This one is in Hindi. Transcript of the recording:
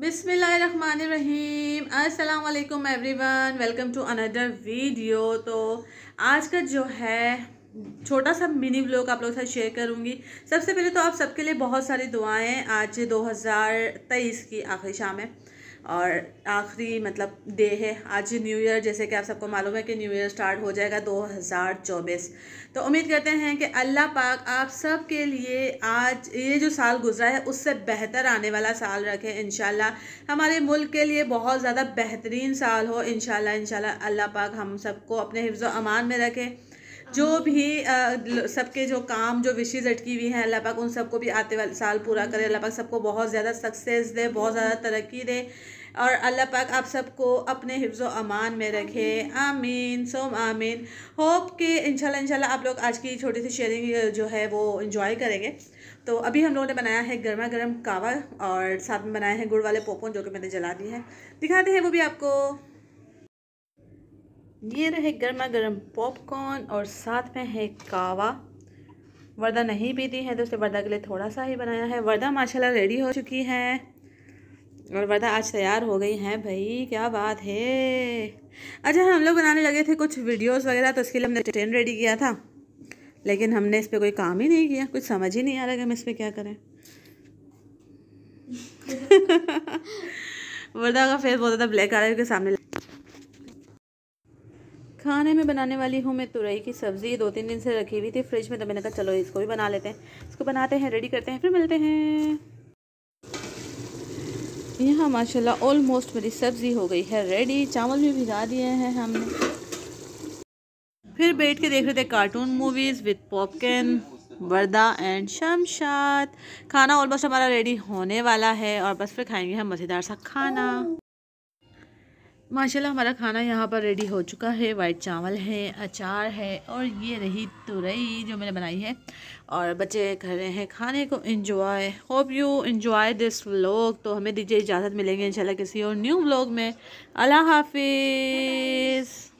बिसमीम everyone welcome to another video तो आज का जो है छोटा सा मिनी ब्लॉग आप लोगों के साथ शेयर करूंगी सबसे पहले तो आप सबके लिए बहुत सारी दुआएं आज 2023 की आखिरी शाम है और आखिरी मतलब डे है आज न्यू ईयर जैसे कि आप सबको मालूम है कि न्यू ईयर स्टार्ट हो जाएगा 2024 तो उम्मीद करते हैं कि अल्लाह पाक आप सब के लिए आज ये जो साल गुजरा है उससे बेहतर आने वाला साल रखें इन हमारे मुल्क के लिए बहुत ज़्यादा बेहतरीन साल हो इन शाला अल्लाह पाक हम सबको अपने हिफ्ज़ अमान में रखें जो भी सबके जो काम जो विशेज अटकी हुई हैं अल्लाह पाक उन सबको भी आते वाले साल पूरा करे अल्लाह पाक सबको बहुत ज़्यादा सक्सेस दे बहुत ज़्यादा तरक्की दे और अल्लाह पाक आप सबको अपने हिफ्ज़ अमान में रखे आमीन सोम आमीन होप कि इंशाल्लाह इंशाल्लाह आप लोग आज की छोटी सी शेयरिंग जो है वो इन्जॉय करेंगे तो अभी हम लोगों ने बनाया है गर्मा गर्म कावा और साथ में बनाया है गुड़ वाले पोपोन जो कि मैंने जला दिए हैं दिखाते हैं वो भी आपको ये रहे गर्मा गर्म पॉपकॉर्न और साथ में है कावा वर्दा नहीं पीती है तो उसने वर्दा के लिए थोड़ा सा ही बनाया है वर्दा माशाल्लाह रेडी हो चुकी है और वर्दा आज तैयार हो गई है भाई क्या बात है अच्छा हम लोग बनाने लगे थे कुछ वीडियोस वगैरह तो उसके लिए हमने ट्रेन रेडी किया था लेकिन हमने इस पर कोई काम ही नहीं किया कुछ समझ ही नहीं आ रहा कि हम इस पर क्या करें वर्दा का फेस बहुत ज़्यादा ब्लैक आ रहा है उसके सामने खाने में बनाने वाली हूँ मैं तुरई की सब्ज़ी दो तीन दिन से रखी हुई थी फ्रिज में तो मैंने कहा चलो इसको भी बना लेते हैं इसको बनाते हैं रेडी करते हैं फिर मिलते हैं यहाँ माशाल्लाह ऑलमोस्ट मेरी सब्ज़ी हो गई है रेडी चावल भी भिजा दिए हैं हमने फिर बैठ के देख रहे थे cartoon movies with popcorn Warda and Shamshad खाना ऑलमोस्ट हमारा रेडी होने वाला है और बस फिर खाएंगे हम मज़ेदार सा खाना माशाल्लाह हमारा खाना यहाँ पर रेडी हो चुका है वाइट चावल है अचार है और ये रही तुरई जो मैंने बनाई है और बच्चे कर रहे हैं खाने को enjoy hope you enjoy this vlog तो हमें दीजिए इजाज़त मिलेंगे इंशाल्लाह किसी और न्यू व्लॉग में अल्लाह हाफिज़